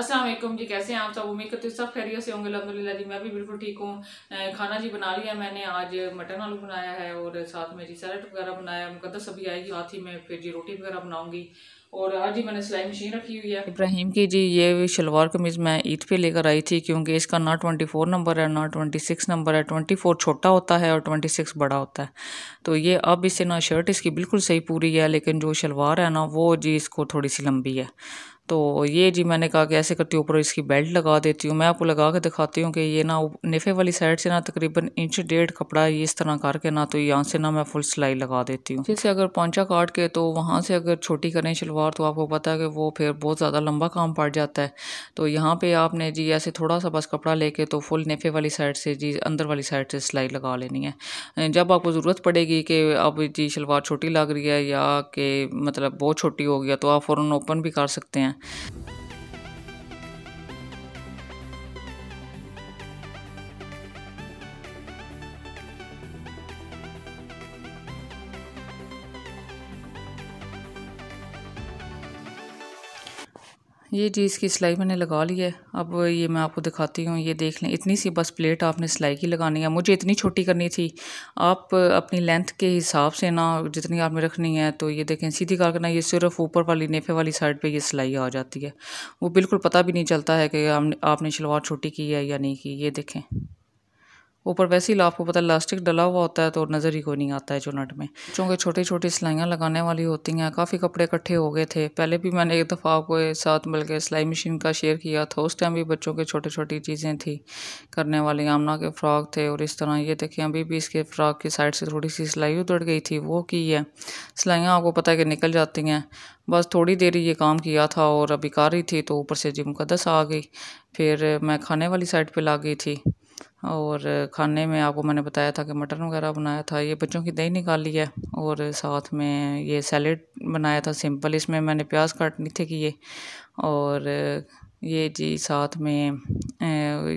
असलम जी कैसे हैं आप सब उम्मीद करते सब खैरियत से होंगे अलहमदिल्ला जी मैं भी बिल्कुल ठीक हूँ खाना जी बना लिया मैंने आज मटन आलू बनाया है और साथ में जी सैलड वगैरह बनाया मुकदस अभी आएगी साथ ही मैं फिर जी रोटी वगैरह बनाऊंगी और आज ही मैंने सिलाई मशीन रखी हुई है इब्राहिम की जी ये शलवार कमीज़ मैं ईद पे लेकर आई थी क्योंकि इसका ना ट्वेंटी फोर नंबर है ना ट्वेंटी सिक्स नंबर है ट्वेंटी फोर छोटा होता है और ट्वेंटी सिक्स बड़ा होता है तो ये अब इससे ना शर्ट इसकी बिल्कुल सही पूरी है लेकिन जो शलवार है ना वो जी इसको थोड़ी सी लंबी है तो ये जी मैंने कहा कि ऐसे करती हूँ ऊपर इसकी बेल्ट लगा देती हूँ मैं आपको लगा के दिखाती हूँ कि ये ना नेफे वाली साइड से ना तकरीबन इंच डेढ़ कपड़ा ये इस तरह करके ना तो यहाँ से ना मैं फुल सिलाई लगा देती हूँ जैसे अगर पौचा काट के तो वहाँ से अगर छोटी करें शलवार तो आपको पता है कि वो फिर बहुत ज़्यादा लंबा काम पड़ जाता है तो यहाँ पर आपने जी ऐसे थोड़ा सा बस कपड़ा लेके तो फुल नेफे वाली साइड से जी अंदर वाली साइड से सिलाई लगा लेनी है जब आपको ज़रूरत पड़ेगी कि अब जी शलवार छोटी लग रही है या कि मतलब बहुत छोटी हो गया तो आप फ़ौरन ओपन भी कर सकते हैं Yeah. ये जी इसकी सिलाई मैंने लगा ली है अब ये मैं आपको दिखाती हूँ ये देख लें इतनी सी बस प्लेट आपने सिलाई की लगानी है मुझे इतनी छोटी करनी थी आप अपनी लेंथ के हिसाब से ना जितनी आपने रखनी है तो ये देखें सीधी कार करना ये सिर्फ ऊपर वाली नेफे वाली साइड पे ये सिलाई आ जाती है वो बिल्कुल पता भी नहीं चलता है कि आपने आपने शलवार छोटी की है या नहीं की ये देखें ऊपर वैसे ही आपको पता इलास्टिक डला हुआ होता है तो नज़र ही कोई नहीं आता है चुनट में बच्चों के छोटी छोटी सिलाइयाँ लगाने वाली होती हैं काफ़ी कपड़े इकट्ठे हो गए थे पहले भी मैंने एक दफ़ा आपको साथ मिलकर सिलाई मशीन का शेयर किया था उस टाइम भी बच्चों के छोटी छोटी चीज़ें थी करने वाली आमना के फ्रॉक थे और इस तरह ये देखिए अभी भी इसके फ्रॉक की साइड से थोड़ी सी सिलाई उतर गई थी वो की है सिलाइयाँ आपको पता है कि निकल जाती हैं बस थोड़ी देर ये काम किया था और अभी कार रही थी तो ऊपर से जी मुकदस आ गई फिर मैं खाने वाली साइड पर ला गई थी और खाने में आपको मैंने बताया था कि मटन वगैरह बनाया था ये बच्चों की दही निकाली है और साथ में ये सैलड बनाया था सिंपल इसमें मैंने प्याज काटनी थी कि ये और ये जी साथ में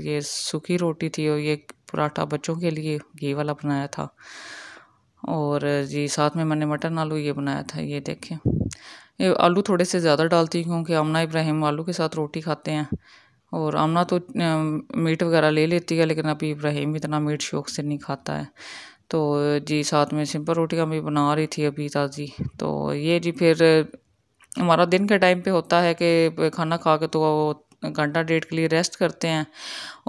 ये सूखी रोटी थी और ये पराठा बच्चों के लिए घी वाला बनाया था और जी साथ में मैंने मटन आलू ये बनाया था ये देखें ये आलू थोड़े से ज़्यादा डालती हूँ क्योंकि अमना इब्राहिम आलू के साथ रोटी खाते हैं और आमना तो मीट वगैरह ले लेती है लेकिन अभी इब्राहिम इतना मीट शौक से नहीं खाता है तो जी साथ में सिंपल रोटियाँ भी बना रही थी अभी ताज़ी तो ये जी फिर हमारा दिन के टाइम पे होता है कि खाना खा के तो घंटा डेढ़ के लिए रेस्ट करते हैं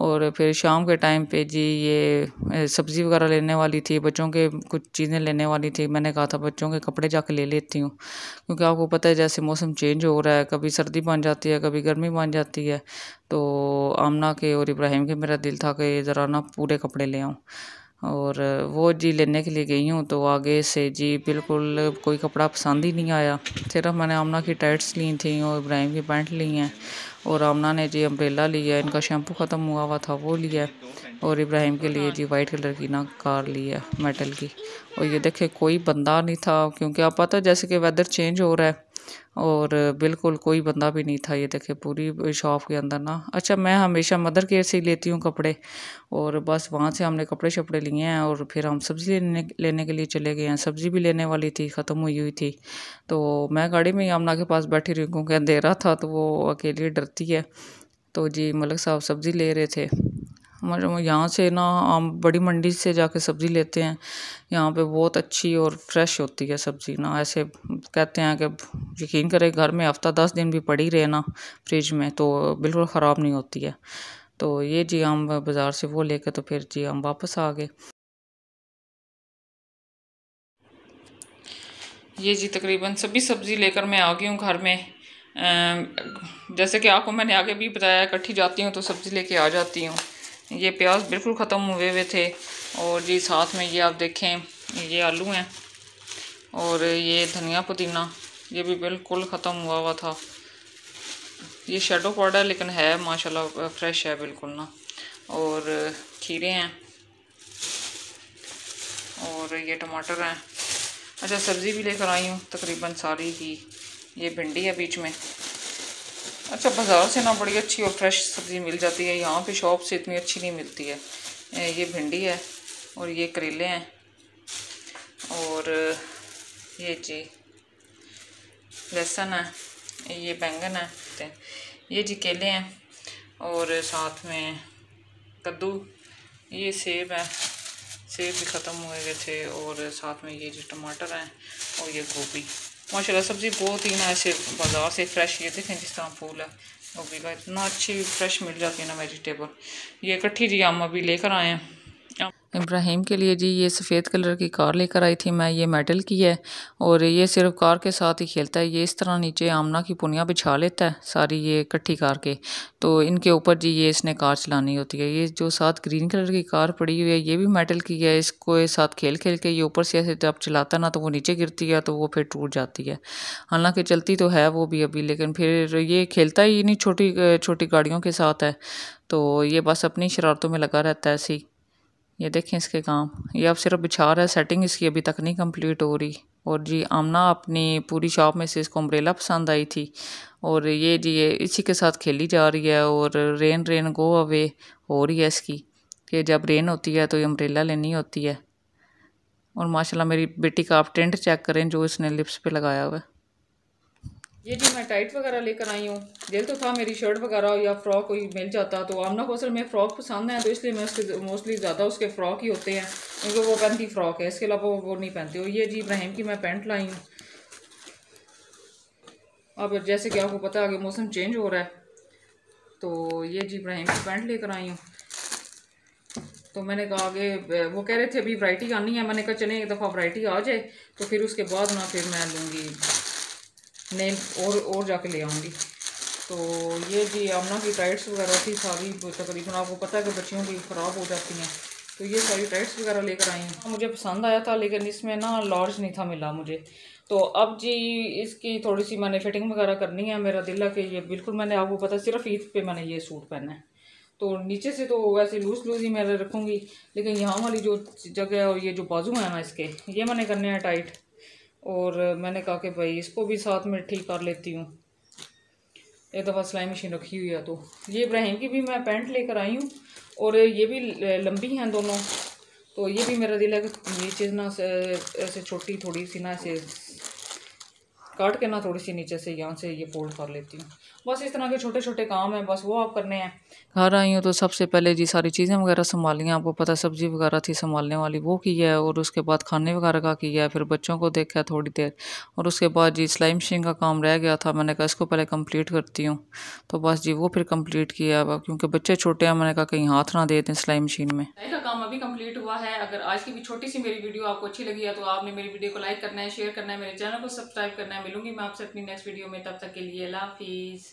और फिर शाम के टाइम पे जी ये सब्ज़ी वगैरह लेने वाली थी बच्चों के कुछ चीज़ें लेने वाली थी मैंने कहा था बच्चों के कपड़े जाके ले लेती हूँ क्योंकि आपको पता है जैसे मौसम चेंज हो रहा है कभी सर्दी बन जाती है कभी गर्मी बन जाती है तो आमना के और इब्राहिम के मेरा दिल था कि ज़रा ना पूरे कपड़े ले आऊँ और वो जी लेने के लिए गई हूँ तो आगे से जी बिल्कुल कोई कपड़ा पसंद ही नहीं आया सिर्फ मैंने आमना की टाइट्स ली थी और इब्राहिम की पैंट ली हैं और आमना ने जी अम्ब्रेला लिया है इनका शैम्पू ख़त्म हुआ हुआ था वो लिया और इब्राहिम के लिए जी वाइट कलर की ना कार ली है मेटल की और ये देखे कोई बंदा नहीं था क्योंकि आप पता जैसे कि वेदर चेंज हो रहा है और बिल्कुल कोई बंदा भी नहीं था ये देखे पूरी शॉप के अंदर ना अच्छा मैं हमेशा मदर केयर से ही लेती हूँ कपड़े और बस वहाँ से हमने कपड़े शपड़े लिए हैं और फिर हम सब्ज़ी लेने लेने के लिए चले गए हैं सब्ज़ी भी लेने वाली थी ख़त्म हुई हुई थी तो मैं गाड़ी में यामना के पास बैठी रही क्योंकि अंधेरा था तो वो अकेले डरती है तो जी मलिक साहब सब्ज़ी ले रहे थे हमारे यहाँ से ना हम बड़ी मंडी से जाके सब्जी लेते हैं यहाँ पे बहुत अच्छी और फ्रेश होती है सब्जी ना ऐसे कहते हैं कि यकीन करें घर में हफ्ता दस दिन भी पड़ी रहे ना फ्रिज में तो बिल्कुल ख़राब नहीं होती है तो ये जी हम बाज़ार से वो लेके तो फिर जी हम वापस आ गए ये जी तकरीबन सभी सब्ज़ी लेकर मैं आ गई हूँ घर में जैसे कि आपको मैंने आगे भी बताया इकट्ठी जाती हूँ तो सब्ज़ी लेके आ जाती हूँ ये प्याज बिल्कुल ख़त्म हुए हुए थे और जी साथ में ये आप देखें ये आलू हैं और ये धनिया पुदीना ये भी बिल्कुल ख़त्म हुआ हुआ था ये शेडो पाउडर लेकिन है माशाल्लाह फ्रेश है बिल्कुल ना और खीरे हैं और ये टमाटर हैं अच्छा सब्ज़ी भी लेकर आई हूँ तकरीबन सारी ही ये भिंडी है बीच में अच्छा बाज़ार से ना बड़ी अच्छी और फ्रेश सब्ज़ी मिल जाती है यहाँ पे शॉप से इतनी अच्छी नहीं मिलती है ये भिंडी है और ये करेले हैं और ये जी लहसन है ये बैंगन है ये जी केले हैं और साथ में कद्दू ये सेब है सेब भी ख़त्म हुए गए थे और साथ में ये जो टमाटर हैं और ये गोभी माशा सब्ज़ी बहुत ही ना ऐसे बाज़ार से फ्रेश ये देखें जिस तरह फूल है वो का इतना अच्छी फ्रेश मिल जाती है ना वेजिटेबल ये इकट्ठी जी हम अभी लेकर आए हैं इब्राहिम के लिए जी ये सफ़ेद कलर की कार लेकर आई थी मैं ये मेटल की है और ये सिर्फ कार के साथ ही खेलता है ये इस तरह नीचे आमना की पुनिया बिछा लेता है सारी ये इकट्ठी कार के तो इनके ऊपर जी ये इसने कार चलानी होती है ये जो साथ ग्रीन कलर की कार पड़ी हुई है ये भी मेटल की है इसको साथ खेल खेल के ये ऊपर से ऐसे जब चलाता ना तो वो नीचे गिरती है तो वो फिर टूट जाती है हालांकि चलती तो है वो भी अभी लेकिन फिर ये खेलता ही नहीं छोटी छोटी गाड़ियों के साथ है तो ये बस अपनी शरारतों में लगा रहता है ऐसे ही ये देखें इसके काम ये अब सिर्फ बिछार है सेटिंग इसकी अभी तक नहीं कंप्लीट हो रही और जी आमना अपनी पूरी शॉप में से इसको अम्ब्रेला पसंद आई थी और ये जी ये इसी के साथ खेली जा रही है और रेन रेन गो अवे हो रही है इसकी कि जब रेन होती है तो ये अम्ब्रेला लेनी होती है और माशाल्लाह मेरी बेटी का आप टेंट चेक करें जो इसने लिप्स पे लगाया हुआ है ये जी मैं टाइट वगैरह लेकर आई हूँ दिल तो था मेरी शर्ट वगैरह या फ्रॉक कोई मिल जाता तो आमना कौशल में फ़्रॉक पसंद है तो इसलिए मैं उसके मोस्टली ज़्यादा उसके फ़्रॉक ही होते हैं क्योंकि वो पहनती फ़्रॉक है इसके अलावा वो वो नहीं पहनती और ये जी इब्राहिम की मैं पेंट लाई हूँ अब जैसे कि आपको पता है कि मौसम चेंज हो रहा है तो ये जी इब्राहिम की पेंट लेकर आई हूँ तो मैंने कहा कि वो कह रहे थे अभी वैरायटी आनी है मैंने कहा चले एक दफ़ा वैरायटी आ जाए तो फिर उसके बाद ना फिर मैं लूँगी नेम और और जाके ले आऊँगी तो ये जी आमना की टाइट्स वगैरह थी सारी तकरीबन आपको पता है कि बच्चियों की ख़राब हो जाती हैं तो ये सारी टाइट्स वगैरह लेकर आई हैं मुझे पसंद आया था लेकिन इसमें ना लार्ज नहीं था मिला मुझे तो अब जी इसकी थोड़ी सी मैंने फिटिंग वगैरह करनी है मेरा दिल है कि ये बिल्कुल मैंने आपको पता सिर्फ ईद पर मैंने ये सूट पहना है तो नीचे से तो वैसे लूज लूज ही मैं रखूँगी लेकिन यहाँ वाली जो जगह और ये जो बाजू है ना इसके ये मैंने करने हैं टाइट और मैंने कहा कि भाई इसको भी साथ में ठीक कर लेती हूँ एक दफ़ा तो सिलाई मशीन रखी हुई है तो ये इब्राहिम की भी मैं पैंट लेकर आई हूँ और ये भी लंबी हैं दोनों तो ये भी मेरा दिल है कि ये चीज़ ना ऐसे छोटी थोड़ी सी ना ऐसे काट के ना थोड़ी सी नीचे से यहाँ से ये फोल्ड कर लेती हूँ बस इस तरह के छोटे छोटे काम हैं बस वो आप करने हैं घर आई हूँ तो सबसे पहले जी सारी चीज़ें वगैरह संभाली हैं आपको पता सब्ज़ी वगैरह थी संभालने वाली वो की है और उसके बाद खाने वगैरह का किया है फिर बच्चों को देखा है थोड़ी देर और उसके बाद जी सिलाई मशीन का काम रह गया था मैंने कहा इसको पहले कम्प्लीट करती हूँ तो बस जी वो फिर कम्प्लीट किया क्योंकि बच्चे छोटे हैं मैंने कहा कहीं हाथ ना दे दें सिलाई मशीन में सिलाई का काम अभी कम्प्लीट हुआ है अगर आज की भी छोटी सी मेरी वीडियो आपको अच्छी लगी है तो आपने मेरी वीडियो को लाइक करना है शेयर करना है मेरे चैनल को सब्सक्राइब करना है मिलूंगी मैं आपसे अपनी नेक्स्ट वीडियो में तब तक के लिए अला हाफिज़